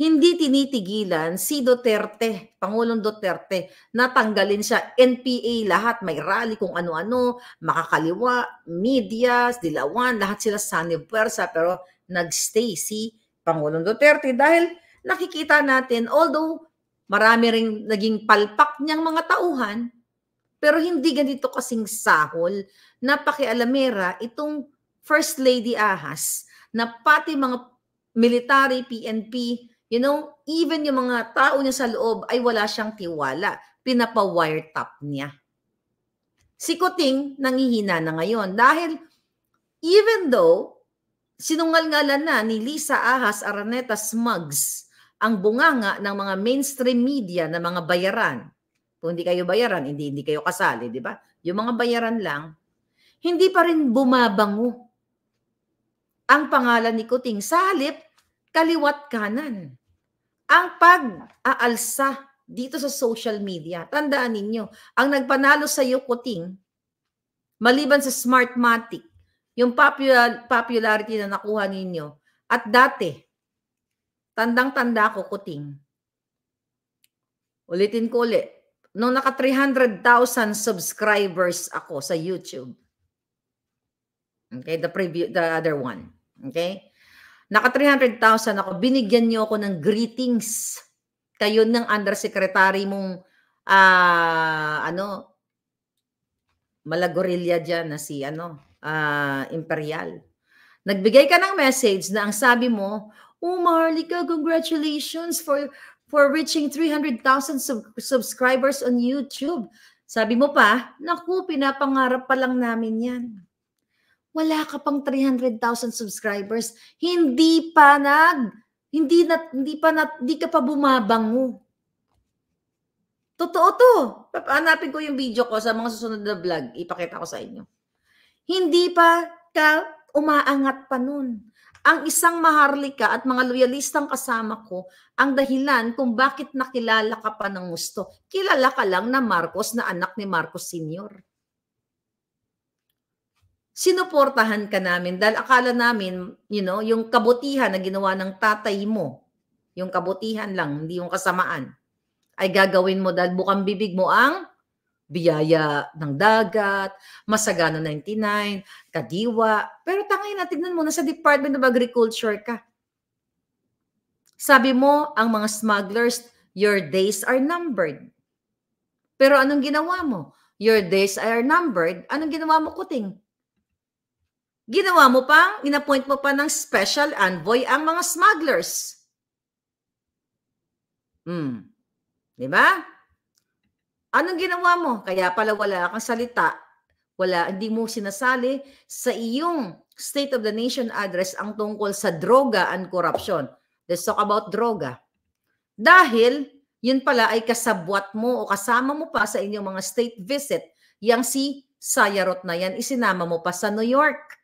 Hindi tinitigilan si Duterte, Pangulong Duterte, natanggalin siya, NPA lahat, may rally kung ano-ano, makakaliwa, media, dilawan, lahat sila sanib puwersa, pero nagstay si Pangulong Duterte dahil nakikita natin, although Marami ring naging palpak niyang mga tauhan, pero hindi ganito kasing sahol na pakialamera itong First Lady Ahas na pati mga military, PNP, you know, even yung mga tao niya sa loob ay wala siyang tiwala. Pinapa-wiretap niya. Si Kuting nangihina na ngayon dahil even though sinungalngalan na ni Lisa Ahas Araneta Smugs ang bunganga ng mga mainstream media na mga bayaran. Kung hindi kayo bayaran, hindi hindi kayo kasali, di ba? Yung mga bayaran lang, hindi pa rin bumabango ang pangalan ni Kuting sa kaliwat kanan. Ang pag-aalsa dito sa social media. Tandaan ninyo, ang nagpanalo sa iyo Kuting maliban sa Smartmatic, yung popular, popularity na nakuha ninyo at dati Tandang-tanda ko, kuting. Ulitin ko ulit. Nung naka 300,000 subscribers ako sa YouTube. Okay, the preview, the other one. Okay? Naka 300,000 ako. Binigyan niyo ako ng greetings. Kayo ng undersecretary mong uh, ano Malagorilla diyan na si ano uh, Imperial. Nagbigay ka ng message na ang sabi mo, Oh, Marlica, congratulations for for reaching 300,000 sub subscribers on YouTube. Sabi mo pa, naku, pinapangarap pa lang namin yan. Wala ka pang 300,000 subscribers. Hindi pa nag, hindi, na, hindi pa na, hindi ka pa bumabango. Totoo to. Hanapin ko yung video ko sa mga susunod na vlog. Ipakita ko sa inyo. Hindi pa ka umaangat pa nun ang isang maharlika at mga loyalistang kasama ko ang dahilan kung bakit nakilala ka pa ng gusto. Kilala ka lang na Marcos na anak ni Marcos Sr. Sinuportahan ka namin dahil akala namin, you know, yung kabutihan na ginawa ng tatay mo, yung kabutihan lang, hindi yung kasamaan, ay gagawin mo dahil bukang bibig mo ang biyaya ng dagat, masagana 99, kadiwa. Pero tangay na, ah, tignan mo, sa Department of Agriculture ka. Sabi mo, ang mga smugglers, your days are numbered. Pero anong ginawa mo? Your days are numbered. Anong ginawa mo, kuting? Ginawa mo pang, inappoint mo pa ng special envoy ang mga smugglers. Hmm. Di ba? Anong ginawa mo? Kaya pala wala kang salita. Wala, hindi mo sinasali sa iyong State of the Nation address ang tungkol sa droga and corruption. Let's talk about droga. Dahil, yun pala ay kasabwat mo o kasama mo pa sa inyong mga state visit, yang si Sayarot na yan, isinama mo pa sa New York.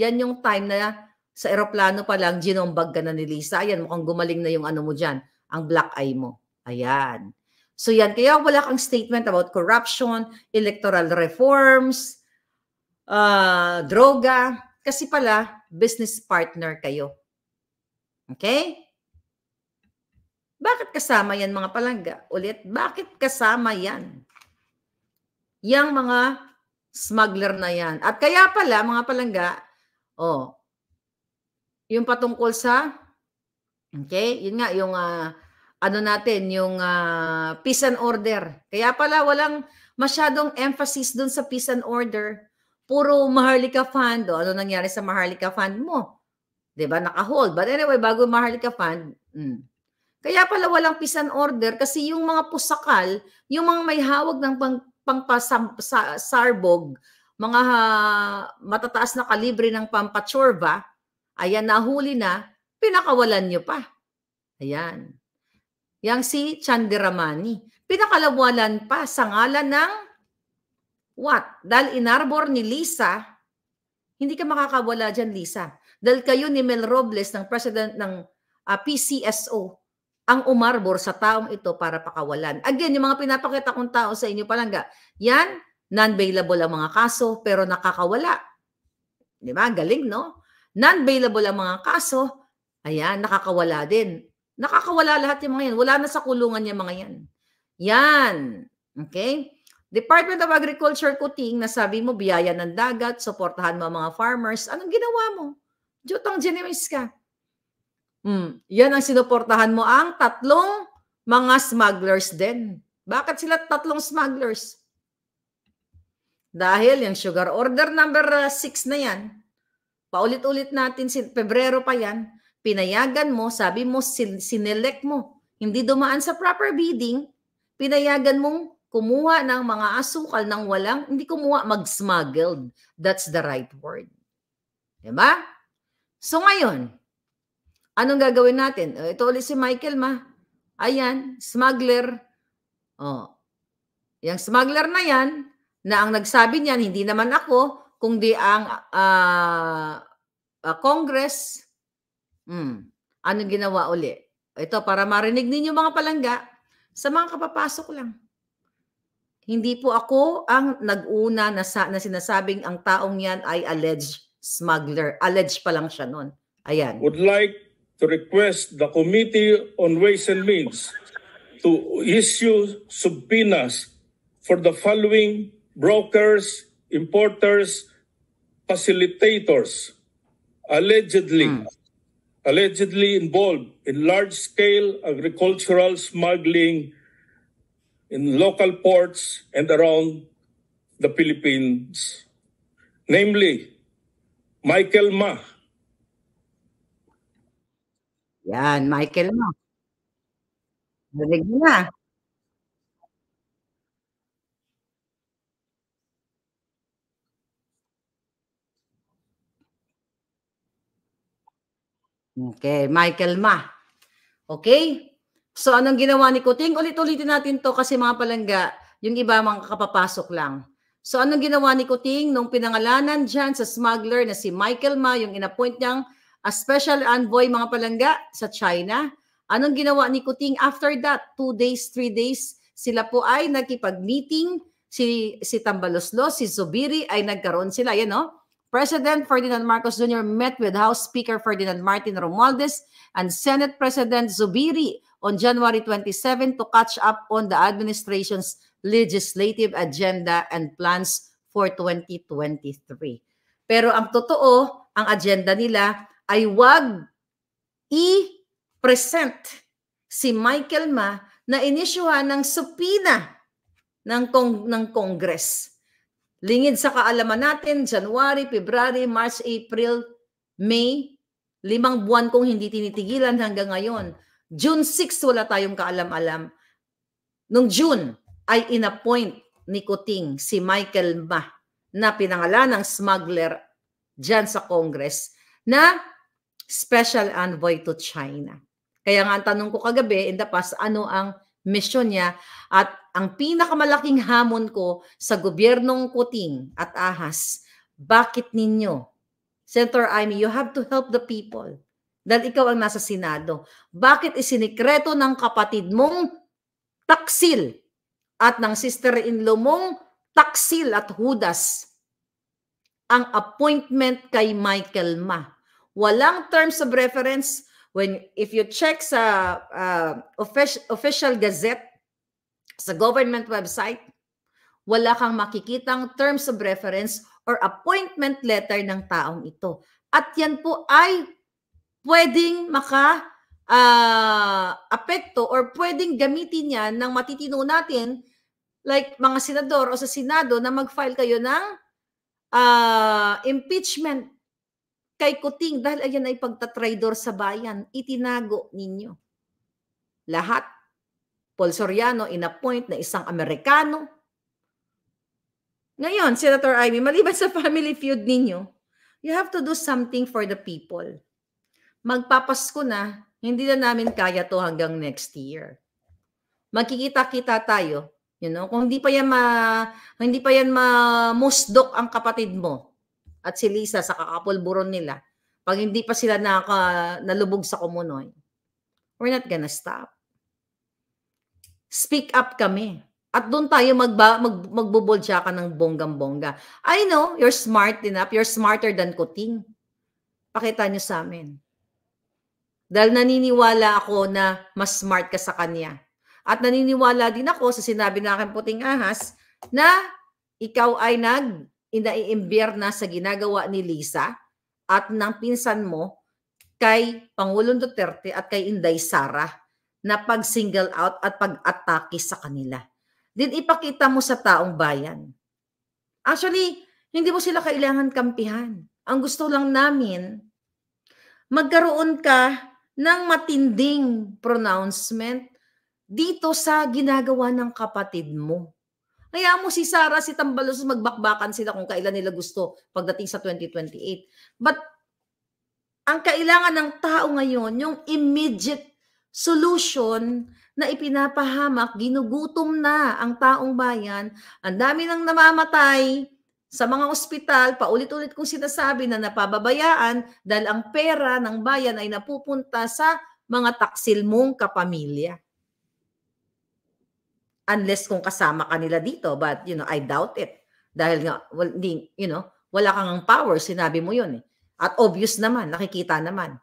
Yan yung time na sa eroplano pa lang, ginombag ka na ni Lisa. Ayan, mukhang gumaling na yung ano mo dyan, ang black eye mo. Ayan. So yan, kaya wala kang statement about corruption, electoral reforms, uh, droga, kasi pala business partner kayo. Okay? Bakit kasama yan mga palangga? Ulit, bakit kasama yan? Yang mga smuggler na yan. At kaya pala mga palangga, oh, yung patungkol sa, okay, yun nga, yung uh, ano natin, yung uh, peace and order. Kaya pala walang masyadong emphasis dun sa peace and order. Puro Maharlika Fund. O, ano nangyari sa Maharlika Fund mo? ba diba? Naka-hold. But anyway, bago Maharlika Fund, mm. kaya pala walang peace and order kasi yung mga pusakal, yung mga may hawag ng pang, pangpasarbog, mga uh, matataas na kalibre ng pampachorba, ayan, nahuli na, pinakawalan nyo pa. Ayan yang si Chandramani. Pinakalawalan pa sa ngalan ng what? Dahil inarbor ni Lisa, hindi ka makakawala dyan, Lisa. Dahil kayo ni Mel Robles ng president ng uh, ah, PCSO ang umarbor sa taong ito para pakawalan. Again, yung mga pinapakita kong tao sa inyo, palangga, yan, non-bailable ang mga kaso, pero nakakawala. Di ba? Galing, no? Non-bailable ang mga kaso, ayan, nakakawala din Nakakawala lahat yung mga yan. Wala na sa kulungan yung mga yan. Yan. Okay? Department of Agriculture Kuting, nasabi mo, biyaya ng dagat, suportahan mo mga farmers. Anong ginawa mo? Jutang generous ka. Hmm. Yan ang sinuportahan mo ang tatlong mga smugglers din. Bakit sila tatlong smugglers? Dahil yung sugar order number 6 uh, na yan, paulit-ulit natin, Pebrero pa yan, pinayagan mo, sabi mo, sinelect mo, hindi dumaan sa proper bidding, pinayagan mong kumuha ng mga asukal ng walang, hindi kumuha, mag-smuggled. That's the right word. Diba? So ngayon, anong gagawin natin? Oh, ito ulit si Michael ma. Ayan, smuggler. Oh. Yang smuggler na yan, na ang nagsabi niyan, hindi naman ako, kundi ang uh, uh, Congress, Mm. Anong ginawa uli? Ito, para marinig ninyo mga palangga, sa mga kapapasok lang. Hindi po ako ang nag-una na, sa, na sinasabing ang taong yan ay alleged smuggler. Alleged pa lang siya noon. Ayan. Would like to request the Committee on Ways and Means to issue subpoenas for the following brokers, importers, facilitators, allegedly. Hmm allegedly involved in large scale agricultural smuggling in local ports and around the Philippines, namely Michael Ma. Yan, Michael Ma. Narinig na. Okay, Michael Ma. Okay? So anong ginawa ni Kuting? Ulit-ulitin natin to kasi mga palangga, yung iba mga kapapasok lang. So anong ginawa ni Kuting nung pinangalanan dyan sa smuggler na si Michael Ma, yung inappoint niyang a special envoy mga palangga sa China? Anong ginawa ni Kuting after that? Two days, three days, sila po ay nakipag-meeting si si Tambaloslo, si Zubiri ay nagkaroon sila, yan no? President Ferdinand Marcos Jr. met with House Speaker Ferdinand Martin Romualdez and Senate President Zubiri on January 27 to catch up on the administration's legislative agenda and plans for 2023. Pero ang totoo, ang agenda nila ay wag i-present si Michael Ma na inisyuhan ng supina ng, kong, ng Congress. Lingid sa kaalaman natin, January, February, March, April, May, limang buwan kong hindi tinitigilan hanggang ngayon. June 6, wala tayong kaalam-alam. Nung June, ay inappoint ni Kuting si Michael Ma na pinangalan ng smuggler dyan sa Congress na special envoy to China. Kaya nga ang tanong ko kagabi in the past, ano ang mission niya at ang pinakamalaking hamon ko sa gobyernong kuting at ahas, bakit ninyo? Senator Amy, you have to help the people. Dahil ikaw ang nasa Senado. Bakit isinikreto ng kapatid mong taksil at ng sister-in-law mong taksil at hudas ang appointment kay Michael Ma? Walang terms of reference. When, if you check sa uh, ah, official, official gazette, sa government website, wala kang makikitang terms of reference or appointment letter ng taong ito. At yan po ay pwedeng maka uh, apekto or pwedeng gamitin yan ng matitino natin like mga senador o sa Senado na mag-file kayo ng uh, impeachment kay Kuting dahil ayan ay pagtatraidor sa bayan, itinago ninyo. Lahat Paul Soriano inappoint na isang Amerikano. Ngayon, Senator Ivy, maliban sa family feud ninyo, you have to do something for the people. Magpapasko na, hindi na namin kaya to hanggang next year. Magkikita-kita tayo. You know, kung hindi pa yan ma, hindi pa yan ma mamusdok ang kapatid mo at si Lisa sa kakapulburon nila, pag hindi pa sila naka, nalubog sa kumunoy, we're not gonna stop speak up kami. At doon tayo magba, mag, magbubulsya ka ng bonggam-bongga. I know, you're smart enough. You're smarter than Kuting. Pakita niyo sa amin. Dahil naniniwala ako na mas smart ka sa kanya. At naniniwala din ako sa sinabi ng aking puting ahas na ikaw ay nag inaiimbyer na sa ginagawa ni Lisa at ng pinsan mo kay Pangulong Duterte at kay Inday Sara na pag-single out at pag-atake sa kanila. Din ipakita mo sa taong bayan. Actually, hindi mo sila kailangan kampihan. Ang gusto lang namin, magkaroon ka ng matinding pronouncement dito sa ginagawa ng kapatid mo. Kaya mo si Sara, si Tambalos, magbakbakan sila kung kailan nila gusto pagdating sa 2028. But ang kailangan ng tao ngayon, yung immediate solution na ipinapahamak, ginugutom na ang taong bayan, ang dami nang namamatay sa mga ospital, paulit-ulit kong sinasabi na napababayaan dahil ang pera ng bayan ay napupunta sa mga taksil mong kapamilya. Unless kung kasama kanila dito, but you know, I doubt it. Dahil nga, well, di, you know, wala kang power, sinabi mo yun eh. At obvious naman, nakikita naman.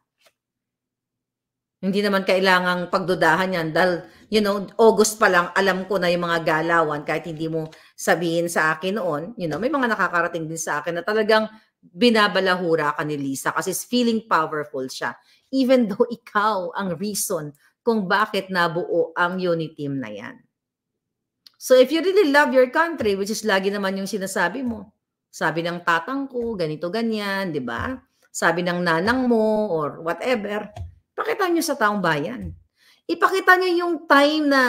Hindi naman kailangang pagdudahan yan dahil, you know, August pa lang, alam ko na yung mga galawan kahit hindi mo sabihin sa akin noon. You know, may mga nakakarating din sa akin na talagang binabalahura ka ni Lisa kasi feeling powerful siya. Even though ikaw ang reason kung bakit nabuo ang team na yan. So if you really love your country, which is lagi naman yung sinasabi mo, sabi ng tatang ko, ganito, ganyan, di ba? Sabi ng nanang mo, or whatever, Pakita nyo sa taong bayan. Ipakita nyo yung time na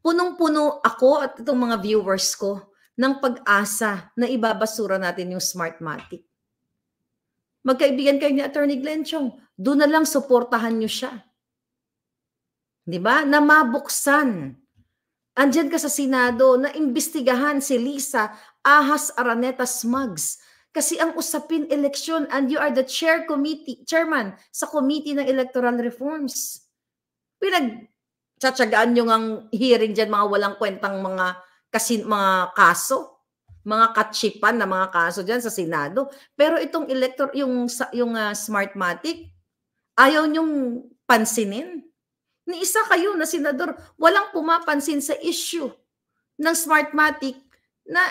punong-puno ako at itong mga viewers ko ng pag-asa na ibabasura natin yung Smartmatic. Magkaibigan kayo ni Attorney Glenn Chong, doon na lang suportahan nyo siya. Di ba? Na mabuksan. Andiyan ka sa Senado na imbestigahan si Lisa Ahas Araneta Smugs kasi ang usapin election and you are the chair committee, chairman sa committee ng electoral reforms. Pinag tsatsagaan nyo ang hearing diyan mga walang kwentang mga, kasi mga kaso, mga katsipan na mga kaso diyan sa Senado. Pero itong elector, yung, yung uh, Smartmatic, ayaw nyong pansinin. Ni isa kayo na senador, walang pumapansin sa issue ng Smartmatic na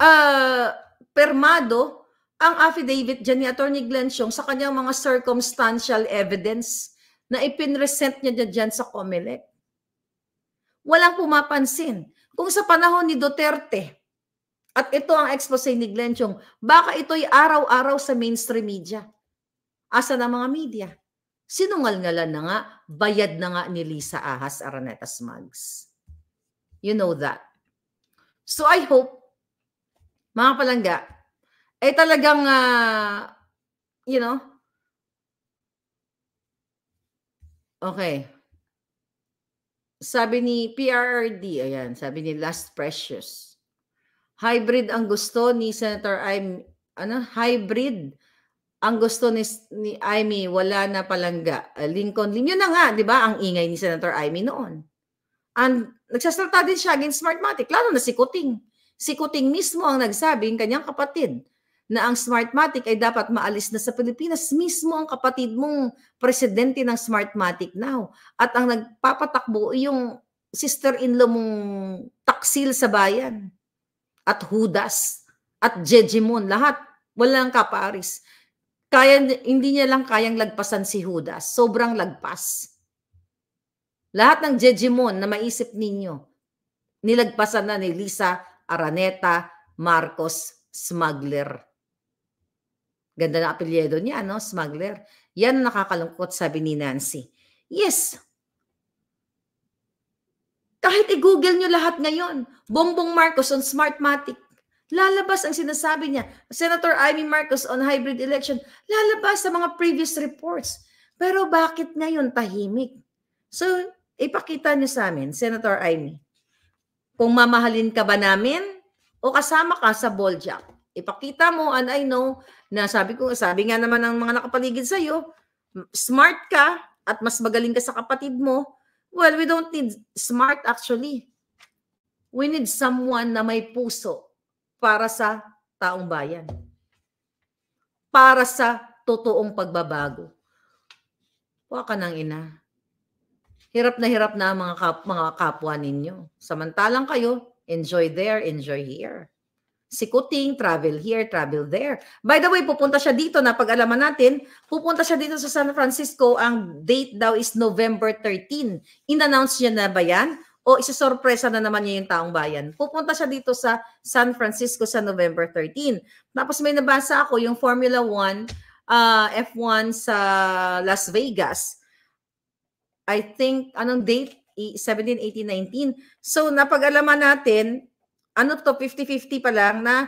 uh, permado ang affidavit dyan ni Attorney Glenn Siong sa kanyang mga circumstantial evidence na ipinresent niya dyan sa COMELEC. Walang pumapansin. Kung sa panahon ni Duterte, at ito ang expose ni Glenn Chong, baka ito'y araw-araw sa mainstream media. Asa na mga media? sinungal na nga, bayad na nga ni Lisa Ahas Araneta Smugs. You know that. So I hope mga palangga, ay eh talagang, uh, you know, okay. Sabi ni PRRD, ayan, sabi ni Last Precious. Hybrid ang gusto ni Senator I'm ano, hybrid ang gusto ni, ni Amy, wala na palangga. Eh, Lincoln, yun na nga, di ba, ang ingay ni Senator Amy noon. And nagsasalta din siya against Smartmatic, lalo na si Kuting. Si Kuting mismo ang nagsabing kanyang kapatid na ang Smartmatic ay dapat maalis na sa Pilipinas. Mismo ang kapatid mong presidente ng Smartmatic now. At ang nagpapatakbo yung sister-in-law mong taksil sa bayan. At Judas. At Jejimon. Lahat. Walang kaparis. Kaya, hindi niya lang kayang lagpasan si Judas. Sobrang lagpas. Lahat ng Jejimon na maisip ninyo, nilagpasan na ni Lisa Araneta Marcos Smuggler. Ganda na apelyido niya, no? Smuggler. Yan ang nakakalungkot, sabi ni Nancy. Yes. Kahit i-google nyo lahat ngayon, Bongbong Marcos on Smartmatic, lalabas ang sinasabi niya. Senator Amy Marcos on hybrid election, lalabas sa mga previous reports. Pero bakit ngayon tahimik? So, ipakita niyo sa amin, Senator Amy. Kung mamahalin ka ba namin o kasama ka sa ball jack. Ipakita mo and I know na sabi ko, sabi nga naman ng mga nakapaligid sa iyo, smart ka at mas magaling ka sa kapatid mo. Well, we don't need smart actually. We need someone na may puso para sa taong bayan. Para sa totoong pagbabago. Huwag ka ng ina. Hirap na hirap na mga, kap- mga kapwa ninyo. Samantalang kayo, enjoy there, enjoy here. Sikuting, travel here, travel there. By the way, pupunta siya dito na pag-alaman natin, pupunta siya dito sa San Francisco. Ang date daw is November 13. In-announce niya na ba yan? o isasorpresa na naman niya yung taong bayan. Pupunta siya dito sa San Francisco sa November 13. Tapos may nabasa ako yung Formula 1 uh, F1 sa Las Vegas I think, anong date? 17, 18, 19. So, napag-alaman natin, ano to, 50-50 pa lang na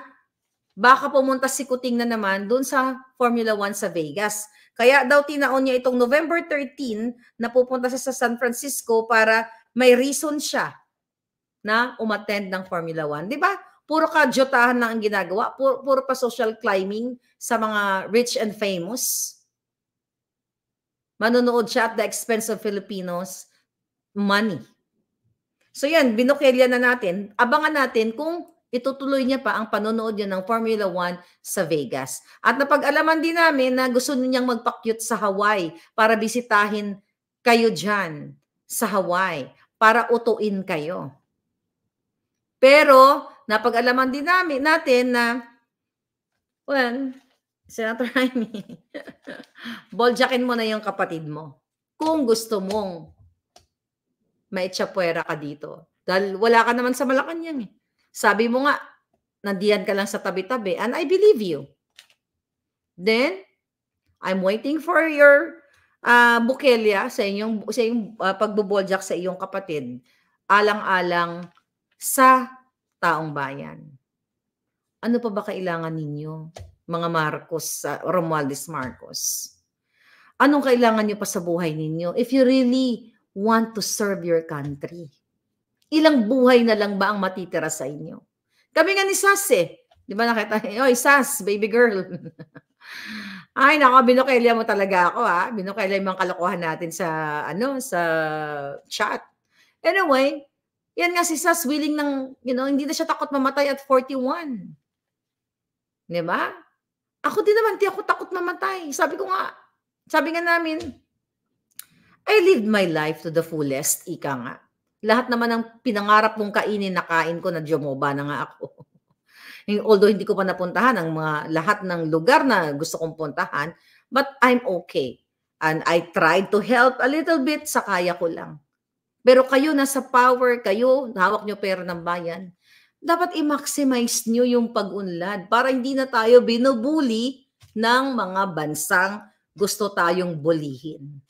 baka pumunta si Kuting na naman doon sa Formula 1 sa Vegas. Kaya daw tinaon niya itong November 13 na pupunta siya sa San Francisco para may reason siya na umattend ng Formula 1. Di ba? Puro ka jotahan lang ang ginagawa. Puro, puro pa social climbing sa mga rich and famous. Manonood siya at the expense of Filipinos money. So yan, binukilya na natin. Abangan natin kung itutuloy niya pa ang panonood niya ng Formula 1 sa Vegas. At napag-alaman din namin na gusto niyang magpakyut sa Hawaii para bisitahin kayo dyan sa Hawaii para utuin kayo. Pero napag-alaman din namin natin na well, Senator Jaime, boljakin mo na yung kapatid mo. Kung gusto mong maitsapwera ka dito. Dahil wala ka naman sa Malacanang eh. Sabi mo nga, nandiyan ka lang sa tabi-tabi. And I believe you. Then, I'm waiting for your uh, bukelya sa inyong, sa inyong uh, ah, pagbuboljak sa iyong kapatid. Alang-alang sa taong bayan. Ano pa ba kailangan ninyo? mga Marcos, uh, Romualdez Marcos. Anong kailangan nyo pa sa buhay ninyo? If you really want to serve your country, ilang buhay na lang ba ang matitira sa inyo? Kami nga ni Sas eh. Di ba nakita? Oy, Sas, baby girl. Ay, nako, binukelya mo talaga ako ha. Ah. Binukelya yung mga kalokohan natin sa, ano, sa chat. Anyway, yan nga si Sas, willing ng, you know, hindi na siya takot mamatay at 41. Di ba? Ako din naman, di ako takot mamatay. Sabi ko nga, sabi nga namin, I lived my life to the fullest, ika nga. Lahat naman ng pinangarap kong kainin, nakain ko, na jomoba na nga ako. Eh, although hindi ko pa napuntahan ang mga lahat ng lugar na gusto kong puntahan, but I'm okay. And I tried to help a little bit sa kaya ko lang. Pero kayo nasa power, kayo, hawak nyo pera ng bayan dapat i-maximize nyo yung pag-unlad para hindi na tayo binubuli ng mga bansang gusto tayong bulihin.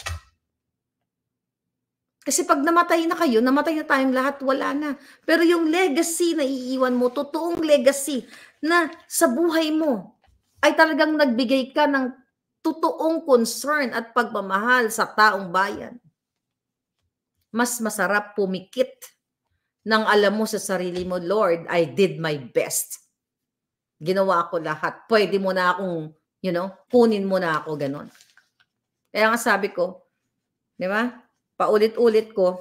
Kasi pag namatay na kayo, namatay na tayong lahat, wala na. Pero yung legacy na iiwan mo, totoong legacy na sa buhay mo, ay talagang nagbigay ka ng totoong concern at pagmamahal sa taong bayan. Mas masarap pumikit nang alam mo sa sarili mo, Lord, I did my best. Ginawa ko lahat. Pwede mo na akong, you know, kunin mo na ako, ganun. Kaya nga sabi ko, di ba? Paulit-ulit ko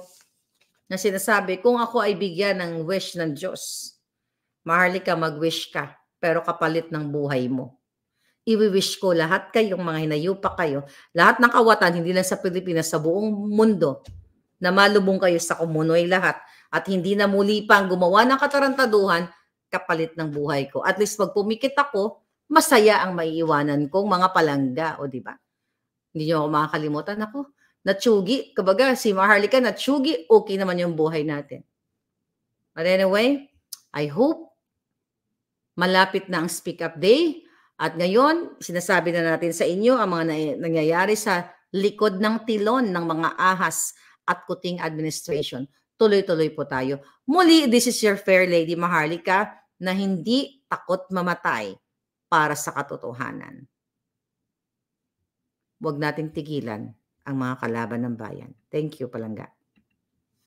na sinasabi, kung ako ay bigyan ng wish ng Diyos, maharlika, mag-wish ka, pero kapalit ng buhay mo. Iwi-wish ko lahat kayong mga hinayupa kayo, lahat ng kawatan, hindi lang sa Pilipinas, sa buong mundo, na malubong kayo sa kumunoy lahat at hindi na muli pang gumawa ng katarantaduhan kapalit ng buhay ko. At least pag pumikit ako, masaya ang maiiwanan kong mga palangga, o di ba? Hindi niyo ako makakalimutan ako. Natsugi, kabaga si Maharlika natsugi, okay naman yung buhay natin. But anyway, I hope malapit na ang Speak Up Day. At ngayon, sinasabi na natin sa inyo ang mga nangyayari sa likod ng tilon ng mga ahas at kuting administration tuloy-tuloy po tayo. Muli, this is your fair lady Maharlika na hindi takot mamatay para sa katotohanan. Huwag nating tigilan ang mga kalaban ng bayan. Thank you, Palangga.